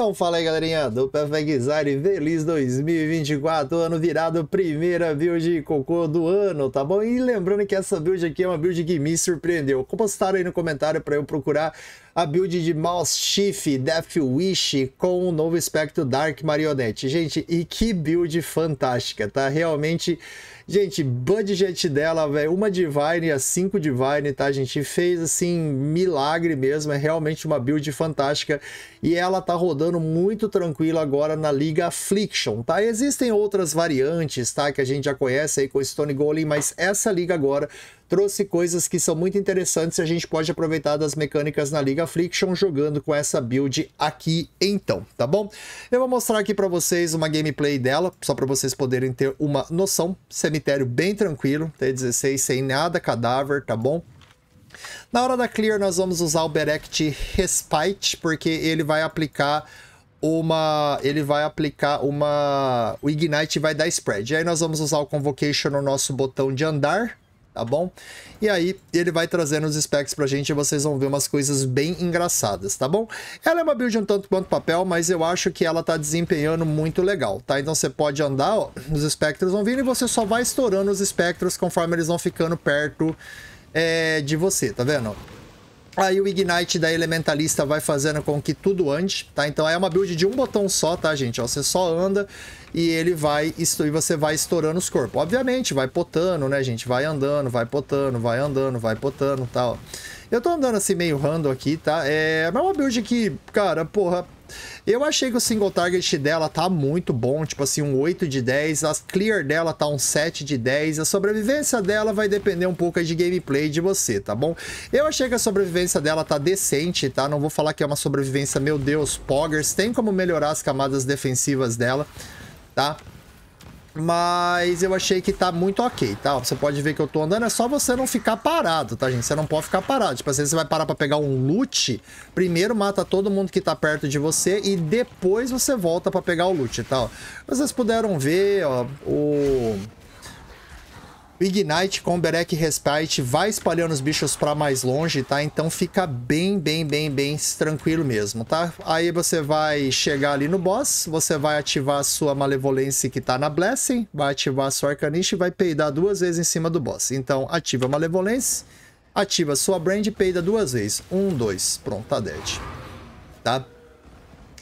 Então fala aí galerinha do Perfectzine, feliz 2024, ano virado, primeira build de cocô do ano, tá bom? E lembrando que essa build aqui é uma build que me surpreendeu, postaram aí no comentário para eu procurar a build de Mouse Chief, Death Wish com o novo espectro Dark Marionette. Gente, e que build fantástica, tá? Realmente, gente, budget dela, velho, uma Divine a 5 Divine, tá? A gente fez assim milagre mesmo, é realmente uma build fantástica e ela tá rodando muito tranquila agora na liga Affliction, tá? Existem outras variantes, tá, que a gente já conhece aí com Stone Golem, mas essa liga agora trouxe coisas que são muito interessantes e a gente pode aproveitar das mecânicas na Liga Friction jogando com essa build aqui então, tá bom? Eu vou mostrar aqui para vocês uma gameplay dela, só para vocês poderem ter uma noção. Cemitério bem tranquilo, T16 sem nada, cadáver, tá bom? Na hora da clear nós vamos usar o Berect Respite, porque ele vai aplicar uma ele vai aplicar uma o ignite vai dar spread. E aí nós vamos usar o convocation no nosso botão de andar, tá bom? E aí ele vai trazendo os specs pra gente e vocês vão ver umas coisas bem engraçadas, tá bom? Ela é uma build um tanto quanto papel, mas eu acho que ela tá desempenhando muito legal, tá? Então você pode andar, ó, os espectros vão vindo e você só vai estourando os espectros conforme eles vão ficando perto é, de você, tá vendo? Aí o Ignite da Elementalista vai fazendo com que tudo ande, tá? Então é uma build de um botão só, tá, gente? Ó, você só anda e ele vai e você vai estourando os corpos. Obviamente, vai potando, né, gente? Vai andando, vai potando, vai andando, vai potando, tal. Eu tô andando assim meio random aqui, tá? É, mas é uma build que, cara, porra, eu achei que o single target dela tá muito bom, tipo assim, um 8 de 10, a clear dela tá um 7 de 10, a sobrevivência dela vai depender um pouco de gameplay de você, tá bom? Eu achei que a sobrevivência dela tá decente, tá? Não vou falar que é uma sobrevivência, meu Deus, poggers, tem como melhorar as camadas defensivas dela, tá? Mas eu achei que tá muito ok, tá? Você pode ver que eu tô andando, é só você não ficar parado, tá, gente? Você não pode ficar parado. Tipo vezes você vai parar pra pegar um loot, primeiro mata todo mundo que tá perto de você e depois você volta pra pegar o loot, tá? Vocês puderam ver, ó, o Ignite com Berek Respite vai espalhando os bichos para mais longe, tá? Então fica bem, bem, bem, bem tranquilo mesmo, tá? Aí você vai chegar ali no boss, você vai ativar a sua Malevolência que tá na Blessing, vai ativar a sua Arcanist e vai peidar duas vezes em cima do boss. Então ativa a Malevolência, ativa a sua Brand e peida duas vezes. Um, dois, pronto, tá dead. Tá?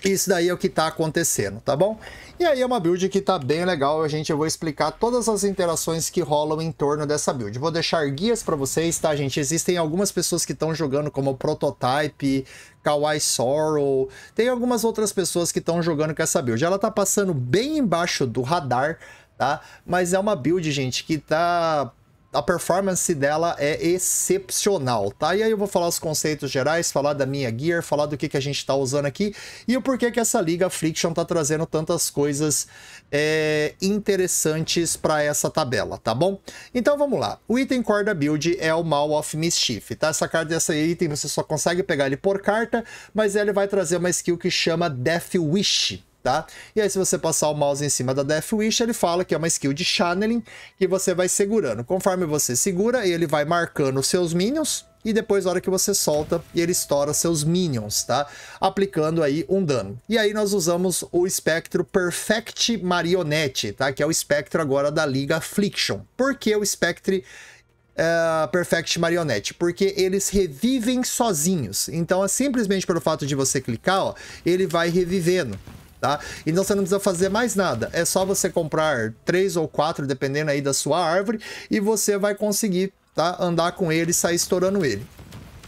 Isso daí é o que está acontecendo, tá bom? E aí é uma build que está bem legal, a gente eu vou explicar todas as interações que rolam em torno dessa build. Vou deixar guias para vocês, tá, gente? Existem algumas pessoas que estão jogando como Prototype, Kawaii Sorrow, tem algumas outras pessoas que estão jogando com essa build. Ela está passando bem embaixo do radar, tá? Mas é uma build, gente, que está a performance dela é excepcional, tá? E aí eu vou falar os conceitos gerais, falar da minha gear, falar do que, que a gente tá usando aqui e o porquê que essa liga Friction tá trazendo tantas coisas é, interessantes para essa tabela, tá bom? Então vamos lá. O item corda build é o Mal of Mischief, tá? Essa carta, esse item você só consegue pegar ele por carta, mas ele vai trazer uma skill que chama Death Wish, tá? E aí se você passar o mouse em cima da Death Wish, ele fala que é uma skill de Channeling que você vai segurando. Conforme você segura, ele vai marcando os seus minions, e depois na hora que você solta, ele estoura seus minions, tá? Aplicando aí um dano. E aí nós usamos o espectro Perfect Marionette, tá? Que é o espectro agora da Liga Affliction. Por que o espectro Uh, eh, Perfect Marionette, porque eles revivem sozinhos. Então, é simplesmente pelo fato de você clicar, ó, ele vai revivendo tá? Então você não precisa fazer mais nada, é só você comprar três ou quatro, dependendo aí da sua árvore, e você vai conseguir tá? andar com ele e sair estourando ele.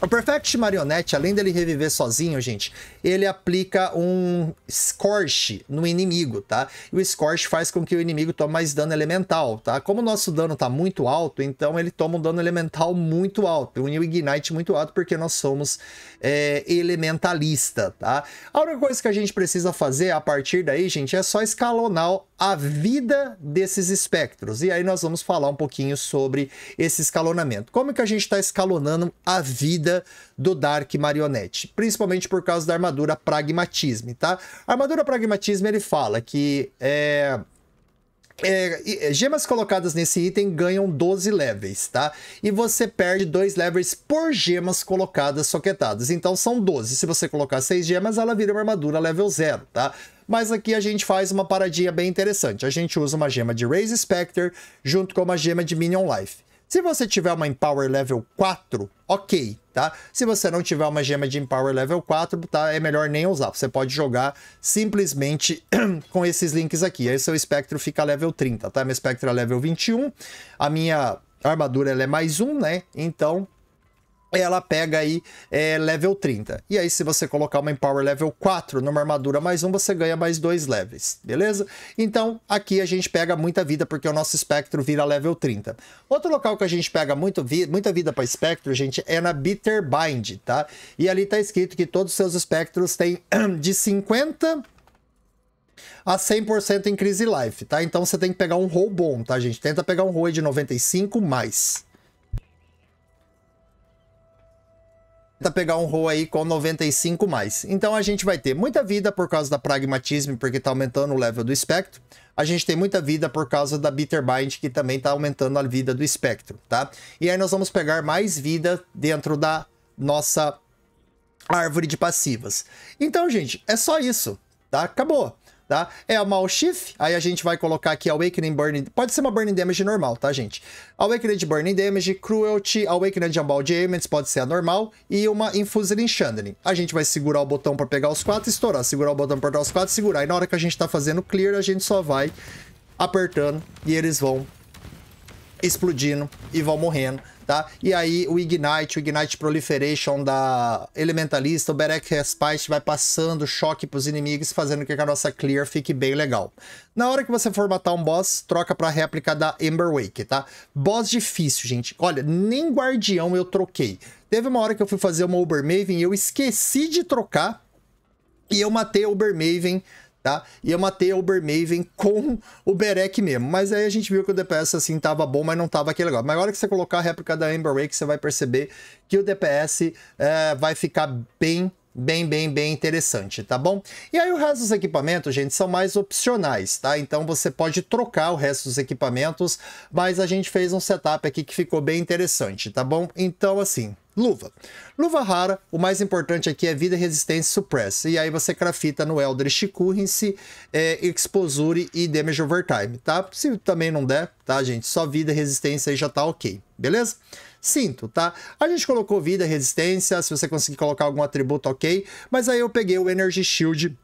O Perfect Marionette, além dele reviver sozinho, gente, ele aplica um Scorch no inimigo, tá? E o Scorch faz com que o inimigo tome mais dano elemental, tá? Como o nosso dano tá muito alto, então ele toma um dano elemental muito alto, um New Ignite muito alto, porque nós somos é, elementalista, tá? A única coisa que a gente precisa fazer a partir daí, gente, é só escalonar a vida desses espectros. E aí nós vamos falar um pouquinho sobre esse escalonamento. Como que a gente está escalonando a vida do Dark Marionette? Principalmente por causa da armadura Pragmatisme, tá? A armadura Pragmatisme, ele fala que é... É, é gemas colocadas nesse item ganham 12 levels, tá? E você perde 2 levels por gemas colocadas soquetadas. Então são 12. Se você colocar 6 gemas, ela vira uma armadura level 0, tá? mas aqui a gente faz uma paradinha bem interessante. A gente usa uma gema de Raise Spectre junto com uma gema de Minion Life. Se você tiver uma Empower Level 4, ok, tá? Se você não tiver uma gema de Empower Level 4, tá? É melhor nem usar. Você pode jogar simplesmente com esses links aqui. Aí seu espectro fica level 30, tá? Meu espectro é level 21. A minha armadura ela é mais um, né? Então ela pega aí é, level 30. E aí, se você colocar uma Empower level 4 numa armadura mais um, você ganha mais dois levels, beleza? Então, aqui a gente pega muita vida, porque o nosso espectro vira level 30. Outro local que a gente pega muito vi muita vida para espectro, gente, é na Bitterbind, tá? E ali tá escrito que todos os seus espectros têm de 50 a 100% em crise life, tá? Então você tem que pegar um roll bom, tá, gente? Tenta pegar um roll de 95 mais, tenta pegar um roll aí com 95 mais. Então a gente vai ter muita vida por causa da pragmatismo, porque tá aumentando o level do espectro. A gente tem muita vida por causa da Bitterbind, que também tá aumentando a vida do espectro, tá? E aí nós vamos pegar mais vida dentro da nossa árvore de passivas. Então, gente, é só isso, tá? Acabou tá? É a Mal Shift, aí a gente vai colocar aqui Awakening Burning... Pode ser uma Burning Damage normal, tá, gente? awakening Burning Damage, Cruelty, awakening Unbound Elements, pode ser a normal, e uma Infused Enchanting. A gente vai segurar o botão para pegar os quatro e estourar. Segurar o botão para pegar os quatro, segurar. E na hora que a gente tá fazendo clear, a gente só vai apertando e eles vão explodindo e vão morrendo tá? E aí o Ignite, o Ignite Proliferation da Elementalista, o Berek Respite vai passando choque pros inimigos, fazendo com que a nossa clear fique bem legal. Na hora que você for matar um boss, troca pra réplica da Ember Wake, tá? Boss difícil, gente. Olha, nem Guardião eu troquei. Teve uma hora que eu fui fazer uma Uber Maven e eu esqueci de trocar e eu matei a Uber Maven tá? Ia matei o Maven com o Berek mesmo. Mas aí a gente viu que o DPS, assim, tava bom, mas não tava aquele negócio. Mas agora que você colocar a réplica da Amber Rake, você vai perceber que o DPS é, vai ficar bem bem, bem, bem interessante, tá bom? E aí o resto dos equipamentos, gente, são mais opcionais, tá? Então você pode trocar o resto dos equipamentos, mas a gente fez um setup aqui que ficou bem interessante, tá bom? Então assim, luva. Luva rara, o mais importante aqui é vida, resistência e suppress. E aí você crafita no Eldritch Currency, é, Exposure e Damage Overtime, tá? Se também não der, tá, gente? Só vida, resistência aí já tá ok, beleza? Cinto, tá? A gente colocou vida, resistência, se você conseguir colocar algum atributo, ok. Mas aí eu peguei o Energy Shield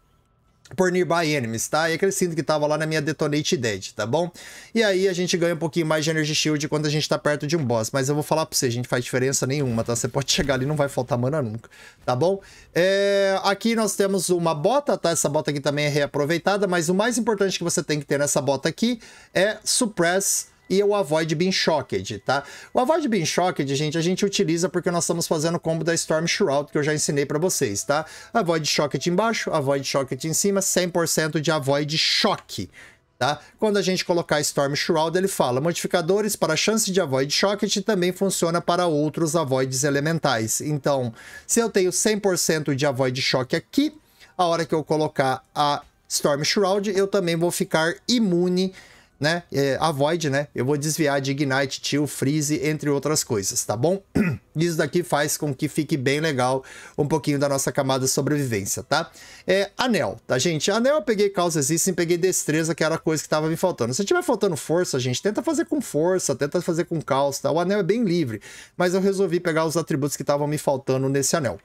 por Nearby Enemies, tá? E aquele que tava lá na minha Detonate Dead, tá bom? E aí a gente ganha um pouquinho mais de Energy Shield quando a gente tá perto de um boss. Mas eu vou falar pra você, a gente faz diferença nenhuma, tá? Você pode chegar ali não vai faltar mana nunca, tá bom? É... Aqui nós temos uma bota, tá? Essa bota aqui também é reaproveitada, mas o mais importante que você tem que ter nessa bota aqui é Suppress e o Avoid Being Shocked, tá? O Avoid Being Shocked, gente, a gente utiliza porque nós estamos fazendo o combo da Storm Shroud, que eu já ensinei para vocês, tá? Avoid Shocked embaixo, Avoid Shocked em cima, 100% de Avoid Choque, tá? Quando a gente colocar Storm Shroud, ele fala modificadores para chance de Avoid Shocked também funciona para outros Avoids elementais. Então, se eu tenho 100% de Avoid Shock aqui, a hora que eu colocar a Storm Shroud, eu também vou ficar imune né? É, avoid, né? Eu vou desviar de Ignite, chill, Freeze, entre outras coisas, tá bom? Isso daqui faz com que fique bem legal um pouquinho da nossa camada de sobrevivência, tá? É, anel, tá, gente? Anel eu peguei causa existem, peguei destreza, que era a coisa que tava me faltando. Se tiver faltando força, gente, tenta fazer com força, tenta fazer com caos, tá? O anel é bem livre, mas eu resolvi pegar os atributos que estavam me faltando nesse anel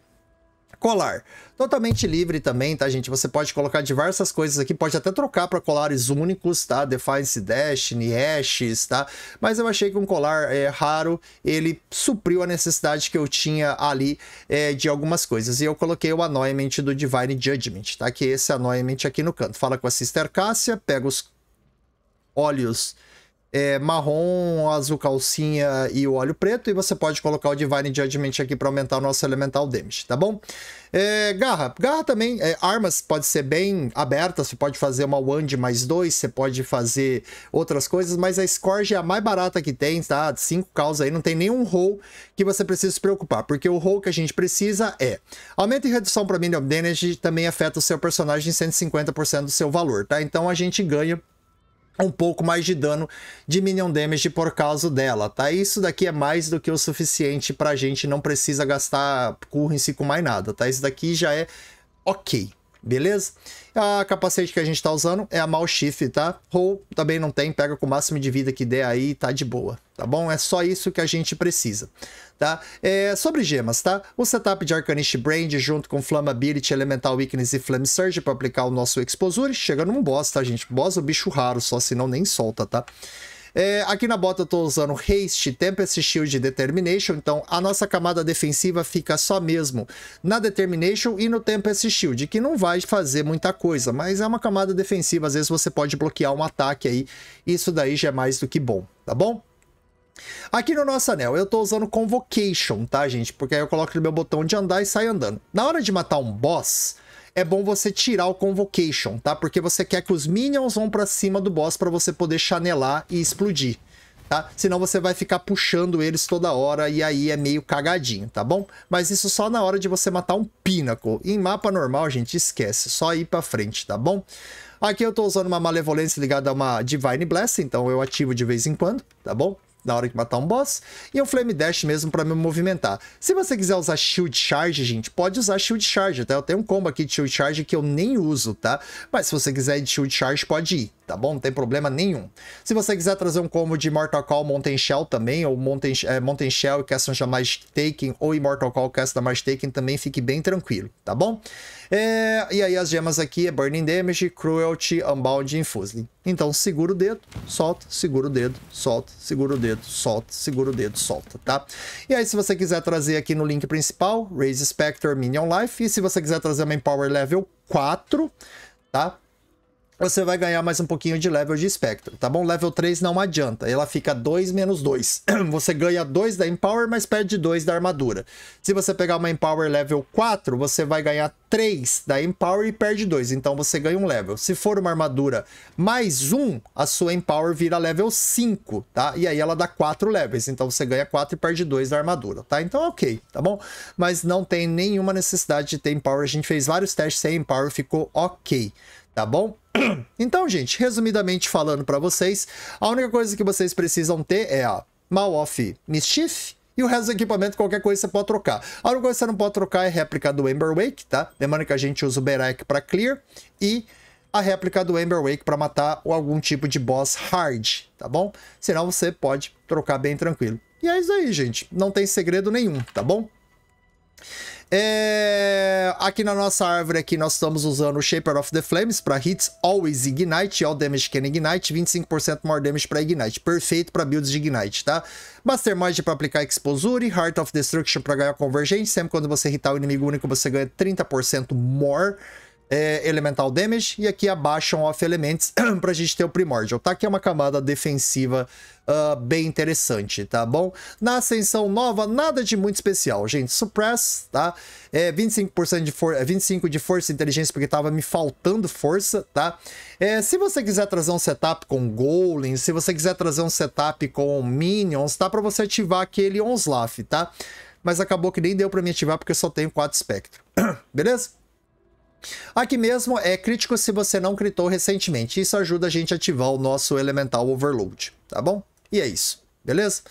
colar. Totalmente livre também, tá, gente? Você pode colocar diversas coisas aqui, pode até trocar para colares únicos, tá? Defiance Destiny, Ashes, tá? Mas eu achei que um colar é, raro, ele supriu a necessidade que eu tinha ali é, de algumas coisas. E eu coloquei o Annoyment do Divine Judgment, tá? Que é esse Annoyment aqui no canto. Fala com a Sister Cássia, pega os olhos é, marrom, azul calcinha e o óleo preto. E você pode colocar o Divine Judgment aqui para aumentar o nosso elemental damage, tá bom? É, garra. Garra também. É, armas pode ser bem aberta. Você pode fazer uma Wand mais dois. Você pode fazer outras coisas. Mas a Scourge é a mais barata que tem, tá? Cinco causas aí. Não tem nenhum roll que você precisa se preocupar. Porque o roll que a gente precisa é... Aumento e redução para Minion Damage também afeta o seu personagem em 150% do seu valor, tá? Então a gente ganha um pouco mais de dano de minion damage por causa dela, tá? Isso daqui é mais do que o suficiente pra gente, não precisa gastar currency com mais nada, tá? Isso daqui já é ok, beleza? A capacete que a gente tá usando é a Mal shift, tá? Ou também não tem, pega com o máximo de vida que der aí tá de boa, tá bom? É só isso que a gente precisa tá? É, sobre gemas, tá? O setup de arcanist Brand junto com Flammability, Elemental Weakness e Flame Surge para aplicar o nosso Exposure. Chega num boss, tá, gente? Boss é o bicho raro, só senão nem solta, tá? É, aqui na bota eu estou usando Haste, Tempest Shield e Determination, então a nossa camada defensiva fica só mesmo na Determination e no Tempest Shield, que não vai fazer muita coisa, mas é uma camada defensiva, às vezes você pode bloquear um ataque aí, isso daí já é mais do que bom, tá bom? Aqui no nosso anel, eu tô usando Convocation, tá, gente? Porque aí eu coloco no meu botão de andar e saio andando. Na hora de matar um boss, é bom você tirar o Convocation, tá? Porque você quer que os minions vão pra cima do boss pra você poder chanelar e explodir, tá? Senão você vai ficar puxando eles toda hora e aí é meio cagadinho, tá bom? Mas isso só na hora de você matar um Pinnacle. Em mapa normal, gente, esquece. Só ir pra frente, tá bom? Aqui eu tô usando uma Malevolência ligada a uma Divine Bless, então eu ativo de vez em quando, tá bom? na hora de matar um boss, e é um Flame Dash mesmo para me movimentar. Se você quiser usar Shield Charge, gente, pode usar Shield Charge, tá? Eu tenho um combo aqui de Shield Charge que eu nem uso, tá? Mas se você quiser ir de Shield Charge, pode ir tá bom? Não tem problema nenhum. Se você quiser trazer um combo de Mortal Call Mountain Shell também, ou Mountain, é, Mountain Shell e Castle Jamais Taken, ou Immortal Call Castle Jamais Taken, também fique bem tranquilo, tá bom? É, e aí as gemas aqui é Burning Damage, Cruelty, Unbound e Infusling. Então segura o dedo, solta, segura o dedo, solta, segura o dedo, solta, segura o dedo, solta, tá? E aí se você quiser trazer aqui no link principal, Raise Spectre Minion Life, e se você quiser trazer uma Empower Level 4, tá? você vai ganhar mais um pouquinho de level de espectro, tá bom? Level 3 não adianta, ela fica 2 menos 2. Você ganha 2 da Empower, mas perde 2 da armadura. Se você pegar uma Empower level 4, você vai ganhar 3 da Empower e perde 2, então você ganha um level. Se for uma armadura mais 1, a sua Empower vira level 5, tá? E aí ela dá 4 levels, então você ganha 4 e perde 2 da armadura, tá? Então ok, tá bom? Mas não tem nenhuma necessidade de ter Empower, a gente fez vários testes sem Empower, ficou ok, tá bom? Então, gente, resumidamente falando para vocês, a única coisa que vocês precisam ter é a Maloff Mischief, e o resto do equipamento, qualquer coisa você pode trocar. A única coisa que você não pode trocar é a réplica do Ember Wake, tá? Lembrando que a gente usa o Berak para clear e a réplica do Ember Wake para matar algum tipo de boss hard, tá bom? Senão você pode trocar bem tranquilo. E é isso aí, gente. Não tem segredo nenhum, tá bom? É... Aqui na nossa árvore aqui nós estamos usando o Shaper of the Flames para hits Always Ignite, All Damage Can Ignite, 25% More Damage para Ignite. Perfeito para builds de Ignite, tá? Mastermind para aplicar Exposure, Heart of Destruction para ganhar Convergente. Sempre quando você hitar o inimigo único você ganha 30% More é, Elemental Damage e aqui abaixam Off Elements pra gente ter o Primordial, tá? Que é uma camada defensiva uh, bem interessante, tá bom? Na Ascensão Nova, nada de muito especial, gente. Suppress, tá? É 25% de, for 25 é, de força e inteligência porque tava me faltando força, tá? É, se você quiser trazer um setup com Golem, se você quiser trazer um setup com minions, tá? Pra você ativar aquele Onslaught, tá? Mas acabou que nem deu pra me ativar porque eu só tenho 4 Spectre, Beleza? Aqui mesmo é crítico se você não critou recentemente. Isso ajuda a gente a ativar o nosso Elemental Overload, tá bom? E é isso, beleza?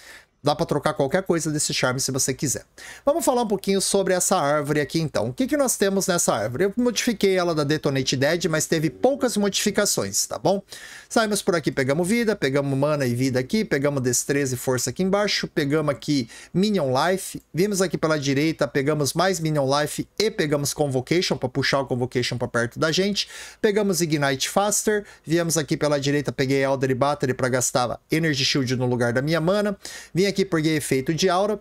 Dá para trocar qualquer coisa desse charme se você quiser. Vamos falar um pouquinho sobre essa árvore aqui então. O que, que nós temos nessa árvore? Eu modifiquei ela da Detonate Dead, mas teve poucas modificações, tá bom? Saímos por aqui, pegamos vida, pegamos mana e vida aqui, pegamos destreza e força aqui embaixo, pegamos aqui Minion Life, vimos aqui pela direita, pegamos mais Minion Life e pegamos Convocation para puxar o Convocation para perto da gente, pegamos Ignite Faster, viemos aqui pela direita, peguei Elder Battery para gastar Energy Shield no lugar da minha mana, vim aqui aqui peguei efeito de aura.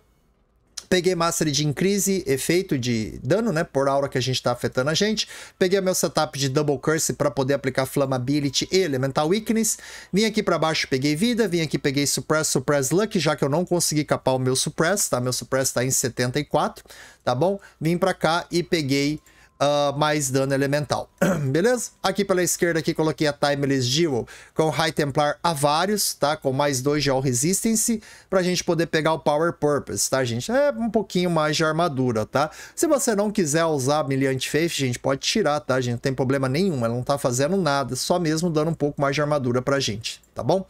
Peguei Mastery de Increase, efeito de dano, né? Por aura que a gente tá afetando a gente. Peguei meu setup de Double Curse para poder aplicar Flammability e Elemental Weakness. Vim aqui para baixo, peguei vida. Vim aqui, peguei Suppress, Suppress Luck, já que eu não consegui capar o meu Suppress, tá? Meu Suppress tá em 74, tá bom? Vim para cá e peguei... Uh, mais dano elemental. Beleza? Aqui pela esquerda aqui coloquei a Timeless Jewel com High Templar vários, tá? Com mais 2 de All Resistance, pra gente poder pegar o Power Purpose, tá, gente? É um pouquinho mais de armadura, tá? Se você não quiser usar Miliant Faith, gente, pode tirar, tá, gente? Não tem problema nenhum, ela não tá fazendo nada, só mesmo dando um pouco mais de armadura pra gente, tá bom?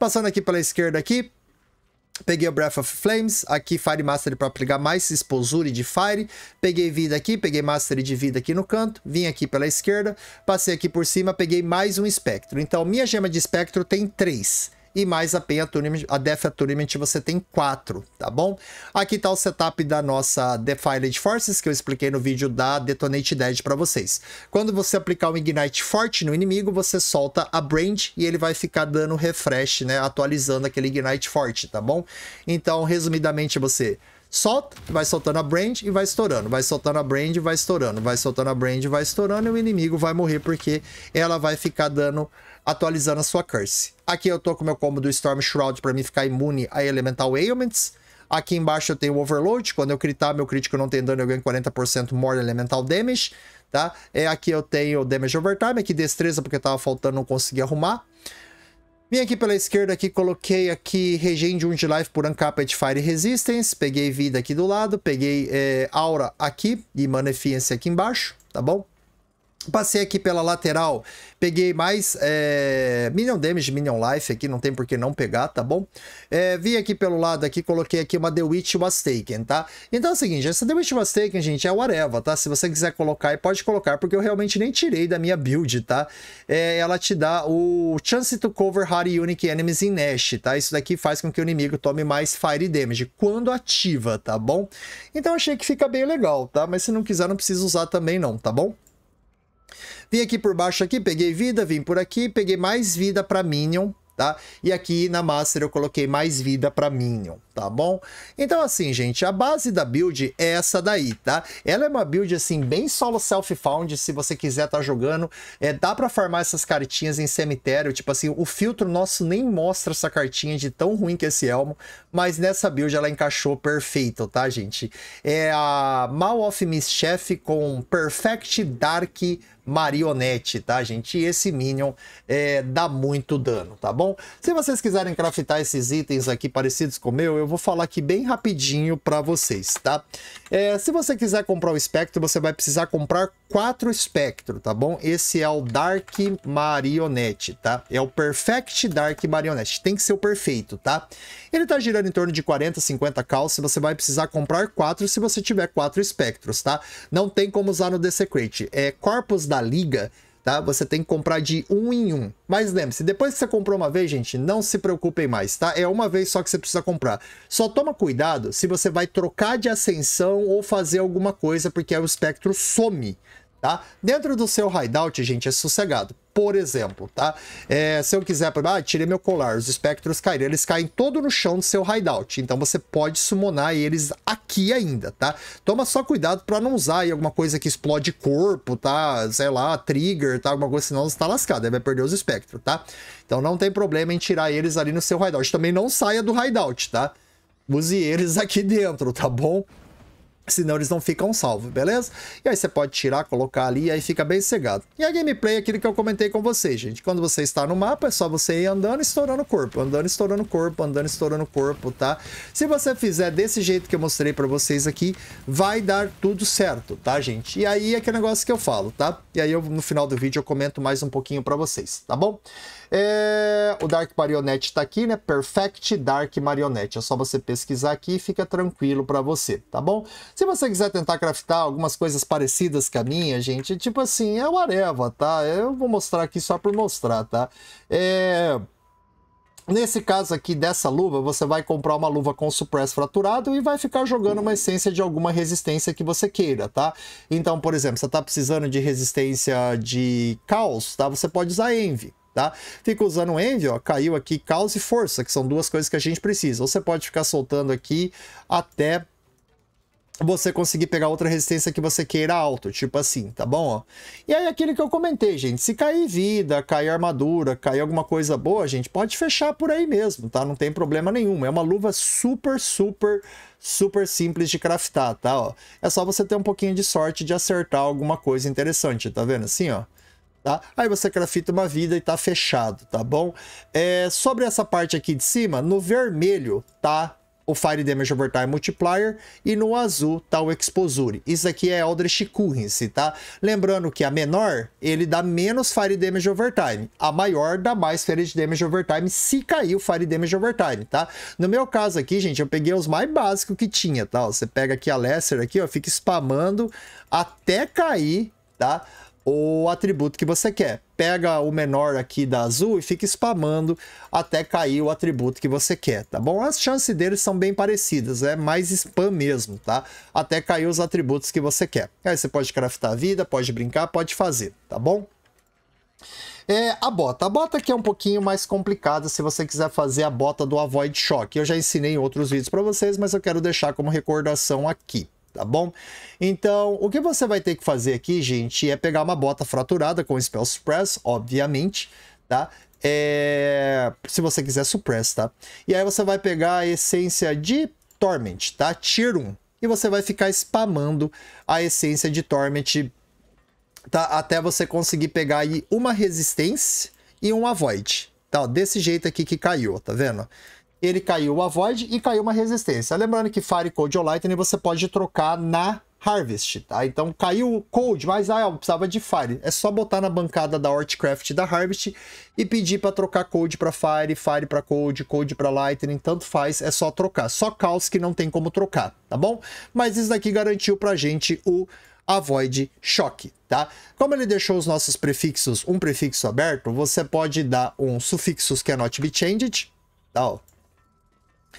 Passando aqui pela esquerda aqui, Peguei o Breath of Flames, aqui Fire Mastery para pegar mais Exposure de Fire. Peguei vida aqui, peguei Mastery de vida aqui no canto. Vim aqui pela esquerda, passei aqui por cima, peguei mais um Espectro. Então, minha gema de Espectro tem três e mais a Pen Tournament, a Def Tournament você tem 4, tá bom? Aqui tá o setup da nossa Defiled Forces, que eu expliquei no vídeo da Detonate Dead para vocês. Quando você aplicar um Ignite forte no inimigo, você solta a Brand e ele vai ficar dando refresh, né, atualizando aquele Ignite forte, tá bom? Então, resumidamente, você solta, vai soltando a brand e vai estourando, vai soltando a brand e vai estourando, vai soltando a brand e vai estourando e o inimigo vai morrer porque ela vai ficar dando atualizando a sua curse. Aqui eu tô com o meu combo do Storm Shroud para mim ficar imune a Elemental Ailments. Aqui embaixo eu tenho o Overload, quando eu critar meu crítico não tem dano, eu ganho 40% more Elemental Damage, tá? É, aqui eu tenho Damage Overtime, aqui é Destreza, porque tava faltando, não consegui arrumar. Vim aqui pela esquerda aqui, coloquei aqui Regen de 1 de life por Uncapped Fire Resistance, peguei vida aqui do lado, peguei é, Aura aqui e Maneficência aqui embaixo, tá bom? Passei aqui pela lateral, peguei mais é, Minion Damage, Minion Life aqui, não tem por que não pegar, tá bom? É, vim aqui pelo lado aqui, coloquei aqui uma The Witch Was Taken, tá? Então é o seguinte, essa The Witch Was Taken, gente, é o Areva, tá? Se você quiser colocar, pode colocar, porque eu realmente nem tirei da minha build, tá? É, ela te dá o Chance to Cover Hard Unique Enemies in Nash, tá? Isso daqui faz com que o inimigo tome mais Fire Damage, quando ativa, tá bom? Então achei que fica bem legal, tá? Mas se não quiser, não precisa usar também não, tá bom? Vim aqui por baixo aqui, peguei vida, vim por aqui, peguei mais vida para Minion, tá? E aqui na Master eu coloquei mais vida para Minion, tá bom? Então assim, gente, a base da build é essa daí, tá? Ela é uma build assim, bem solo self-found, se você quiser tá jogando, é, dá para farmar essas cartinhas em cemitério, tipo assim, o filtro nosso nem mostra essa cartinha de tão ruim que é esse elmo, mas nessa build ela encaixou perfeito, tá gente? É a Mal of Mischief com Perfect Dark marionete, tá, gente? E esse Minion é, dá muito dano, tá bom? Se vocês quiserem craftar esses itens aqui parecidos com o meu, eu vou falar aqui bem rapidinho para vocês, tá? É, se você quiser comprar o espectro você vai precisar comprar quatro espectros tá bom? Esse é o Dark Marionette, tá? É o Perfect Dark Marionette. Tem que ser o perfeito, tá? Ele tá girando em torno de 40, 50 calças. Você vai precisar comprar quatro se você tiver quatro espectros tá? Não tem como usar no DC Crate. É Corpus da Liga tá? Você tem que comprar de um em um. Mas lembre-se, depois que você comprou uma vez, gente, não se preocupem mais, tá? É uma vez só que você precisa comprar. Só toma cuidado se você vai trocar de ascensão ou fazer alguma coisa, porque aí o espectro some, tá? Dentro do seu hideout, gente, é sossegado por exemplo, tá? É, se eu quiser, ah, tirei meu colar, os espectros caíram, eles caem todo no chão do seu hideout, então você pode summonar eles aqui ainda, tá? Toma só cuidado para não usar aí alguma coisa que explode corpo, tá? Sei lá, trigger, tá? Alguma coisa, senão você tá lascado, aí vai perder os espectros, tá? Então não tem problema em tirar eles ali no seu hideout. Também não saia do hideout, tá? Use eles aqui dentro, tá bom? Senão eles não ficam salvos, beleza? E aí você pode tirar, colocar ali, e aí fica bem cegado. E a gameplay é aquilo que eu comentei com vocês, gente. Quando você está no mapa, é só você ir andando e estourando o corpo, andando estourando o corpo, andando estourando o corpo, tá? Se você fizer desse jeito que eu mostrei para vocês aqui, vai dar tudo certo, tá, gente? E aí é aquele negócio que eu falo, tá? E aí eu, no final do vídeo eu comento mais um pouquinho para vocês, tá bom? É... O Dark Marionette está aqui, né? Perfect Dark Marionette. É só você pesquisar aqui e fica tranquilo para você, tá bom? Se se você quiser tentar craftar algumas coisas parecidas com a minha, gente, tipo assim, é o areva, tá? Eu vou mostrar aqui só por mostrar, tá? É... Nesse caso aqui dessa luva, você vai comprar uma luva com Suppress fraturado e vai ficar jogando uma essência de alguma resistência que você queira, tá? Então, por exemplo, você tá precisando de resistência de caos, tá? Você pode usar envy, tá? Fica usando Envy, ó, caiu aqui caos e força, que são duas coisas que a gente precisa. Você pode ficar soltando aqui até você conseguir pegar outra resistência que você queira alto, tipo assim, tá bom? E aí aquilo que eu comentei, gente, se cair vida, cair armadura, cair alguma coisa boa, gente, pode fechar por aí mesmo, tá? Não tem problema nenhum. É uma luva super, super, super simples de craftar, tá? Ó, é só você ter um pouquinho de sorte de acertar alguma coisa interessante, tá vendo? Assim, ó. Tá? Aí você crafta uma vida e tá fechado, tá bom? É, sobre essa parte aqui de cima, no vermelho, tá? o Fire Damage Overtime Multiplier e no azul tá o Exposure. Isso aqui é Eldritch Currency, tá? Lembrando que a menor, ele dá menos Fire Damage Overtime. A maior dá mais Fire Damage Overtime se cair o Fire Damage Overtime, tá? No meu caso aqui, gente, eu peguei os mais básicos que tinha, tá? Você pega aqui a Lesser aqui, ó, fica spamando até cair, tá? o atributo que você quer. Pega o menor aqui da azul e fica spamando até cair o atributo que você quer, tá bom? As chances deles são bem parecidas, é mais spam mesmo, tá? Até cair os atributos que você quer. Aí você pode craftar vida, pode brincar, pode fazer, tá bom? É, a bota. A bota aqui é um pouquinho mais complicada se você quiser fazer a bota do Avoid Shock. Eu já ensinei em outros vídeos para vocês, mas eu quero deixar como recordação aqui tá bom? Então, o que você vai ter que fazer aqui, gente, é pegar uma bota fraturada com Spell Suppress, obviamente, tá? É... Se você quiser Suppress, tá? E aí você vai pegar a essência de Torment, tá? Tier 1. E você vai ficar spamando a essência de Torment, tá? Até você conseguir pegar aí uma resistência e um Avoid, tá? Ó, desse jeito aqui que caiu, tá vendo? ele caiu o Avoid e caiu uma resistência. Lembrando que Fire, code ou Lightning você pode trocar na Harvest, tá? Então caiu o Code, mas ah, eu precisava de Fire. É só botar na bancada da Hortcraft da Harvest e pedir para trocar code para Fire, Fire para code, code para Lightning, tanto faz, é só trocar. Só Caos que não tem como trocar, tá bom? Mas isso daqui garantiu pra gente o Avoid Choque, tá? Como ele deixou os nossos prefixos, um prefixo aberto, você pode dar um sufixo que é not be changed, tá? Ó,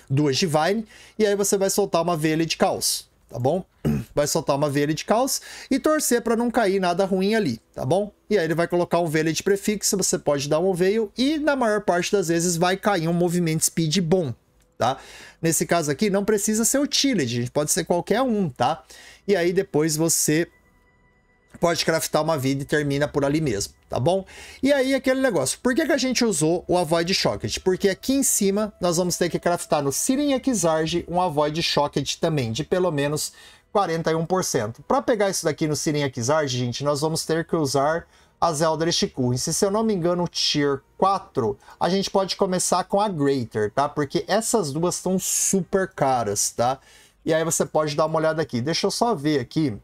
duas Divine, e aí você vai soltar uma velha de caos, tá bom? Vai soltar uma velha de caos e torcer para não cair nada ruim ali, tá bom? E aí ele vai colocar um velha de prefixo, você pode dar um veio e na maior parte das vezes vai cair um movimento speed bom, tá? Nesse caso aqui não precisa ser o Tillage, pode ser qualquer um, tá? E aí depois você pode craftar uma vida e termina por ali mesmo, tá bom? E aí aquele negócio, por que, que a gente usou o Avoid Shocket? Porque aqui em cima nós vamos ter que craftar no Sirin Exarge um Avoid Shocket também, de pelo menos 41%. Para pegar isso daqui no Sirin Exarge, gente, nós vamos ter que usar as Eldritch Currents. Se eu não me engano, o Tier 4, a gente pode começar com a Greater, tá? Porque essas duas estão super caras, tá? E aí você pode dar uma olhada aqui. Deixa eu só ver aqui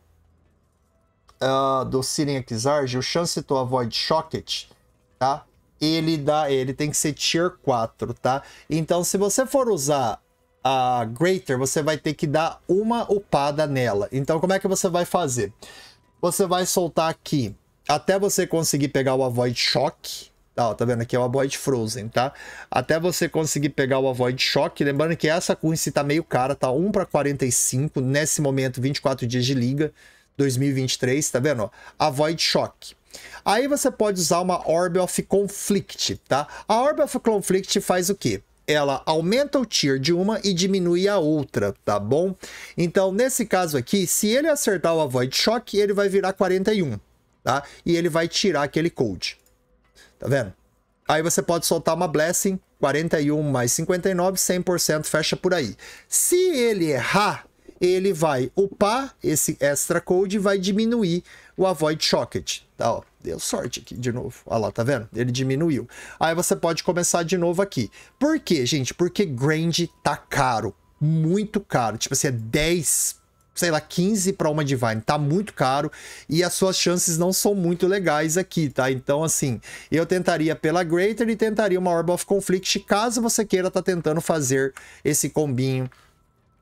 uh, do Siren Exarge, o Chance a Avoid Shocket, tá? Ele dá, ele tem que ser tier 4, tá? Então, se você for usar a Greater, você vai ter que dar uma upada nela. Então, como é que você vai fazer? Você vai soltar aqui, até você conseguir pegar o Avoid Shock, tá? Ó, tá vendo? Aqui é o Avoid Frozen, tá? Até você conseguir pegar o Avoid Shock. Lembrando que essa currency tá meio cara, tá 1 para 45. Nesse momento, 24 dias de liga. 2023, tá vendo? Avoid Shock. Aí você pode usar uma Orb of Conflict, tá? A Orb of Conflict faz o quê? Ela aumenta o tier de uma e diminui a outra, tá bom? Então, nesse caso aqui, se ele acertar o Avoid Shock, ele vai virar 41, tá? E ele vai tirar aquele code, tá vendo? Aí você pode soltar uma Blessing, 41 mais 59, 100%, fecha por aí. Se ele errar, ele vai upar esse extra code e vai diminuir o avoid shocket, tá? Ó, deu sorte aqui de novo. Olha lá, tá vendo? Ele diminuiu. Aí você pode começar de novo aqui. Por quê, gente? Porque grand tá caro, muito caro. Tipo assim, é 10 sei lá, 15 para uma Divine, tá muito caro e as suas chances não são muito legais aqui, tá? Então, assim, eu tentaria pela Greater e tentaria uma Orb of Conflict, caso você queira tá tentando fazer esse combinho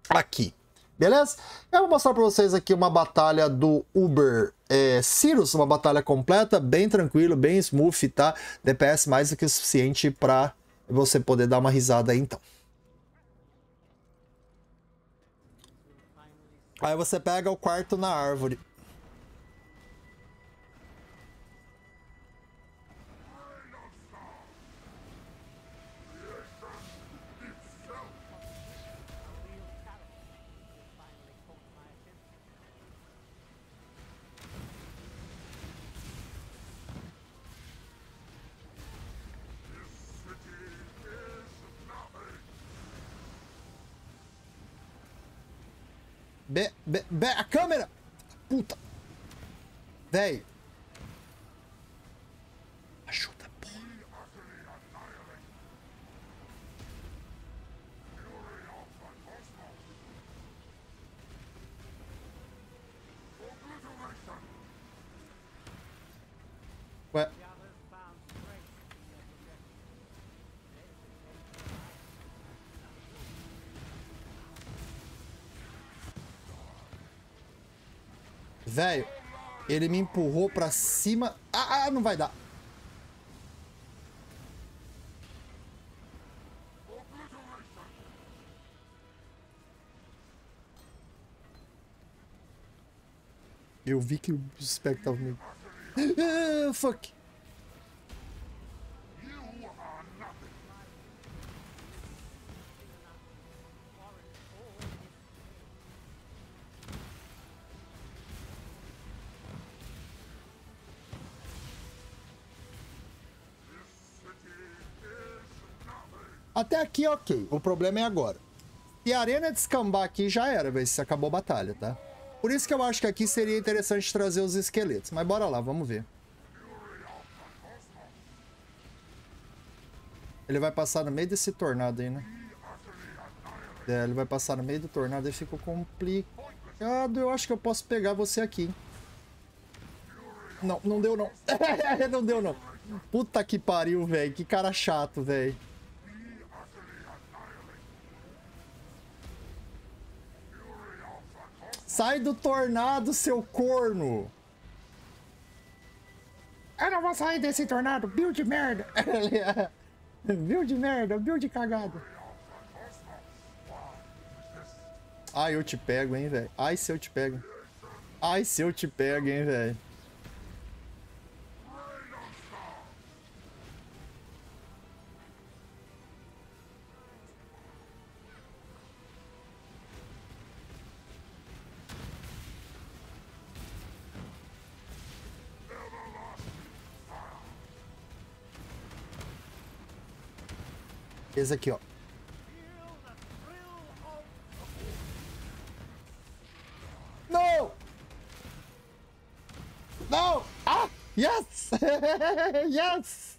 aqui beleza? Eu vou mostrar para vocês aqui uma batalha do Uber é, Cirrus, uma batalha completa, bem tranquilo, bem smooth, tá? DPS mais do que o suficiente para você poder dar uma risada aí, então. Aí você pega o quarto na árvore. Be, be, be, a câmera! Puta! Véi, velho, ele me empurrou pra cima. Ah, ah, não vai dar. Eu vi que o Spectre tava meio... Ah, fuck! Até aqui, ok. O problema é agora. E a arena é descambar aqui já era, velho, se acabou a batalha, tá? Por isso que eu acho que aqui seria interessante trazer os esqueletos. Mas bora lá, vamos ver. Ele vai passar no meio desse tornado aí, né? É, ele vai passar no meio do tornado e ficou complicado. Eu acho que eu posso pegar você aqui, hein? Não, não deu não. não deu não. Puta que pariu, velho. Que cara chato, velho. Sai do tornado, seu corno! Eu não vou sair desse tornado, build merda! build merda, build cagado! Ai, eu te pego, hein, velho. Ai, se eu te pego. Ai, se eu te pego, hein, velho. Esse aqui, ó. Não! Não! Ah! Yes! yes!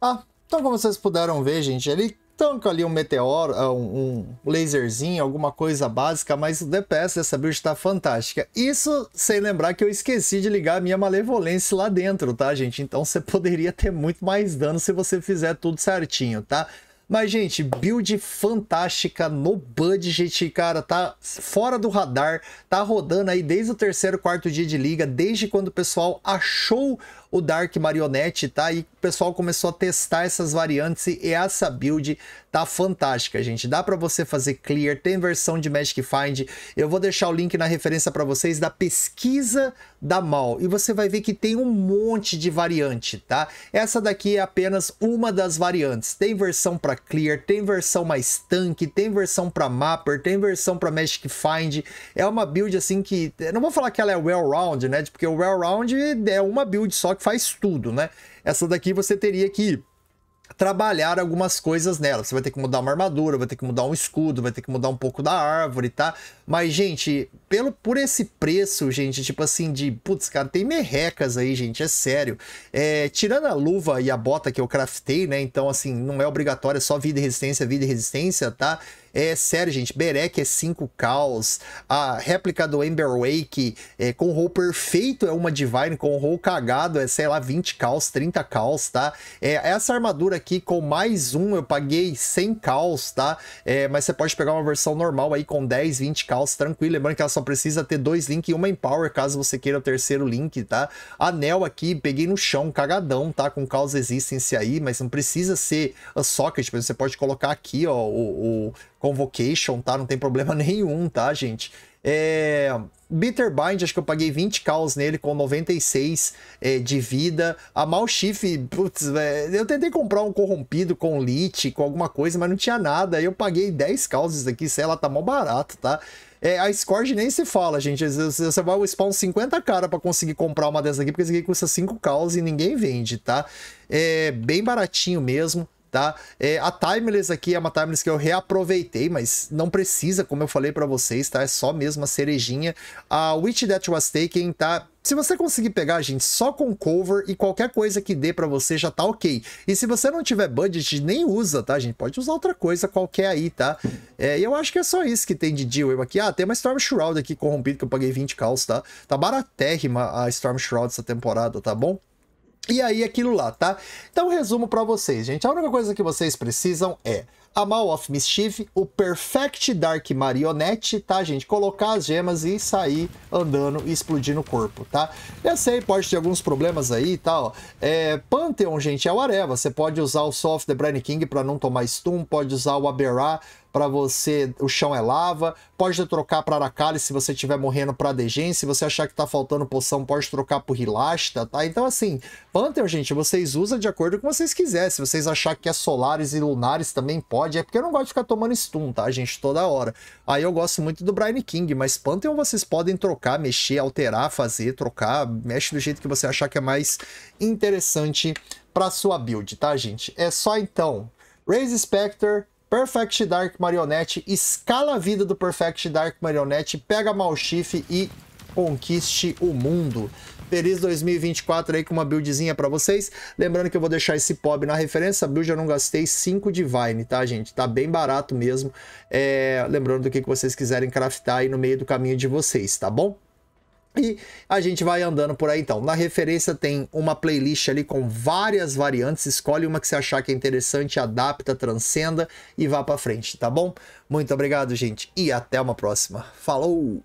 Ah, então como vocês puderam ver, gente, ele tanca ali um meteoro, ah, um, laserzinho, alguma coisa básica, mas o DPS dessa build tá fantástica. Isso sem lembrar que eu esqueci de ligar a minha malevolência lá dentro, tá, gente? Então você poderia ter muito mais dano se você fizer tudo certinho, tá? Mas, gente, build fantástica no budget, cara, tá fora do radar, tá rodando aí desde o terceiro, quarto dia de liga, desde quando o pessoal achou o Dark Marionette, tá? E o pessoal começou a testar essas variantes e essa build tá fantástica, gente. Dá para você fazer clear, tem versão de Magic Find. Eu vou deixar o link na referência para vocês da pesquisa da Mal e você vai ver que tem um monte de variante, tá? Essa daqui é apenas uma das variantes. Tem versão para clear, tem versão mais tanque, tem versão para mapper, tem versão para Magic Find. É uma build assim que, eu não vou falar que ela é well-round, né? Porque o well-round é uma build só que faz tudo, né? Essa daqui você teria que trabalhar algumas coisas nela. Você vai ter que mudar uma armadura, vai ter que mudar um escudo, vai ter que mudar um pouco da árvore, tá? Mas, gente, pelo por esse preço, gente, tipo assim, de... Putz, cara, tem merrecas aí, gente, é sério. É, tirando a luva e a bota que eu craftei, né? Então, assim, não é obrigatório, é só vida e resistência, vida e resistência, tá? É sério, gente. Berek é 5 caos. A réplica do Ember Wake é, com roll perfeito é uma Divine, com roll cagado é, sei lá, 20 caos, 30 caos, tá? É, essa armadura aqui com mais um eu paguei 100 caos, tá? É, mas você pode pegar uma versão normal aí com 10, 20 caos, tranquilo. Lembrando que ela só precisa ter dois links e uma Empower, caso você queira o terceiro link, tá? Anel aqui, peguei no chão, cagadão, tá? Com caos existência aí, mas não precisa ser a socket, você pode colocar aqui, ó, o, o Convocation, tá? Não tem problema nenhum, tá, gente? É, Bitterbind, acho que eu paguei 20 caos nele com 96 é, de vida. A Malchif, putz, é, eu tentei comprar um corrompido com Lich, com alguma coisa, mas não tinha nada. Aí eu paguei 10 isso aqui, sei lá, tá mal barato, tá? É, a Scourge nem se fala, gente. Você vai spawn 50 cara para conseguir comprar uma dessas aqui, porque isso aqui custa 5 caos e ninguém vende, tá? É bem baratinho mesmo tá? É, a Timeless aqui é uma Timeless que eu reaproveitei, mas não precisa, como eu falei para vocês, tá? É só mesmo a cerejinha. A Witch That Was Taken, tá? Se você conseguir pegar, gente, só com cover e qualquer coisa que dê para você já tá ok. E se você não tiver budget, nem usa, tá, gente? Pode usar outra coisa qualquer aí, tá? É, e eu acho que é só isso que tem de deal aqui. Ah, tem uma Storm Shroud aqui corrompida que eu paguei 20 caos, tá? Tá baratérrima a Storm Shroud essa temporada, tá bom? E aí aquilo lá, tá? Então resumo para vocês, gente. A única coisa que vocês precisam é a Mal of Mischief, o Perfect Dark Marionette, tá, gente? Colocar as gemas e sair andando e explodindo o corpo, tá? Eu sei, pode ter alguns problemas aí e tá, tal. É, Pantheon, gente, é o Areva. Você pode usar o Soft the Brain King para não tomar stun, pode usar o Aberra para você o chão é lava, pode trocar para Aracali se você estiver morrendo para Degen, se você achar que tá faltando poção, pode trocar por Rilasta, tá? Então assim, Pantheon, gente, vocês usam de acordo com vocês quiserem, se vocês achar que é Solares e Lunares também pode, é porque eu não gosto de ficar tomando stun, tá, gente, toda hora. Aí eu gosto muito do Brian King, mas Pantheon vocês podem trocar, mexer, alterar, fazer, trocar, mexe do jeito que você achar que é mais interessante para sua build, tá, gente? É só então Raise Spectre, Perfect Dark Marionette, escala a vida do Perfect Dark Marionette, pega chifre e conquiste o mundo. Feliz 2024 aí com uma buildzinha para vocês. Lembrando que eu vou deixar esse POB na referência. A build eu não gastei 5 Divine, tá, gente? Tá bem barato mesmo. É... Lembrando do que vocês quiserem craftar aí no meio do caminho de vocês, tá bom? E a gente vai andando por aí então. Na referência tem uma playlist ali com várias variantes, escolhe uma que você achar que é interessante, adapta, transcenda e vá para frente, tá bom? Muito obrigado, gente, e até uma próxima. Falou!